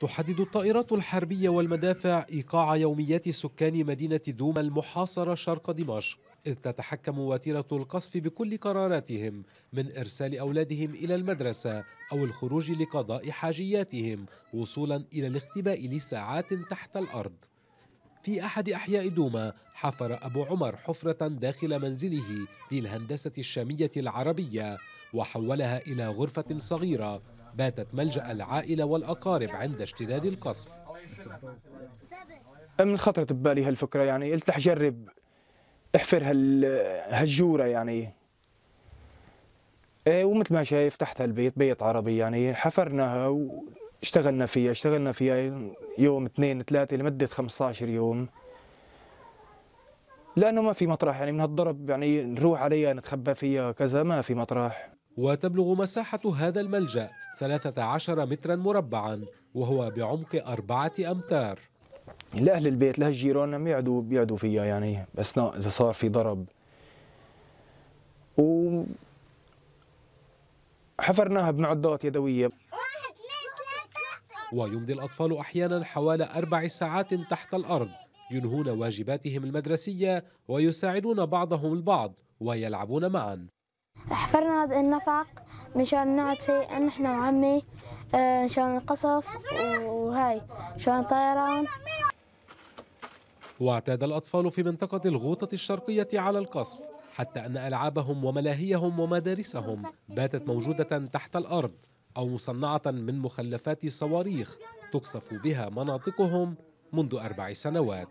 تحدد الطائرات الحربية والمدافع إيقاع يوميات سكان مدينة دوما المحاصرة شرق دمشق إذ تتحكم وتيرة القصف بكل قراراتهم من إرسال أولادهم إلى المدرسة أو الخروج لقضاء حاجياتهم وصولا إلى الاختباء لساعات تحت الأرض في أحد أحياء دوما حفر أبو عمر حفرة داخل منزله للهندسة الشامية العربية وحولها إلى غرفة صغيرة باتت ملجأ العائلة والأقارب عند اشتداد القصف من خطرت ببالي هالفكرة يعني قلت رح أجرب أحفر هالجورة يعني إيه، ومثل ما شايف تحت هالبيت بيت عربي يعني حفرناها واشتغلنا فيها اشتغلنا فيها يوم اثنين ثلاثة لمدة 15 يوم لأنه ما في مطرح يعني من هالضرب يعني نروح عليها نتخبى فيها كذا ما في مطرح وتبلغ مساحة هذا الملجأ 13 مترا مربعا وهو بعمق أربعة أمتار لأهل البيت لهالجيران ما يقعدوا بيقعدوا فيها يعني أثناء إذا صار في ضرب و حفرناها بمعدات يدوية ويمضي الأطفال أحيانا حوالي أربع ساعات تحت الأرض ينهون واجباتهم المدرسية ويساعدون بعضهم البعض ويلعبون معا حفرنا هذا النفق مشان نقعد فيه أنا إحنا وعمي آه، مشان القصف وهاي مشان الطيران واعتاد الأطفال في منطقة الغوطة الشرقية على القصف حتى أن ألعابهم وملاهيهم ومدارسهم باتت موجودة تحت الأرض أو مصنعة من مخلفات صواريخ تقصف بها مناطقهم منذ أربع سنوات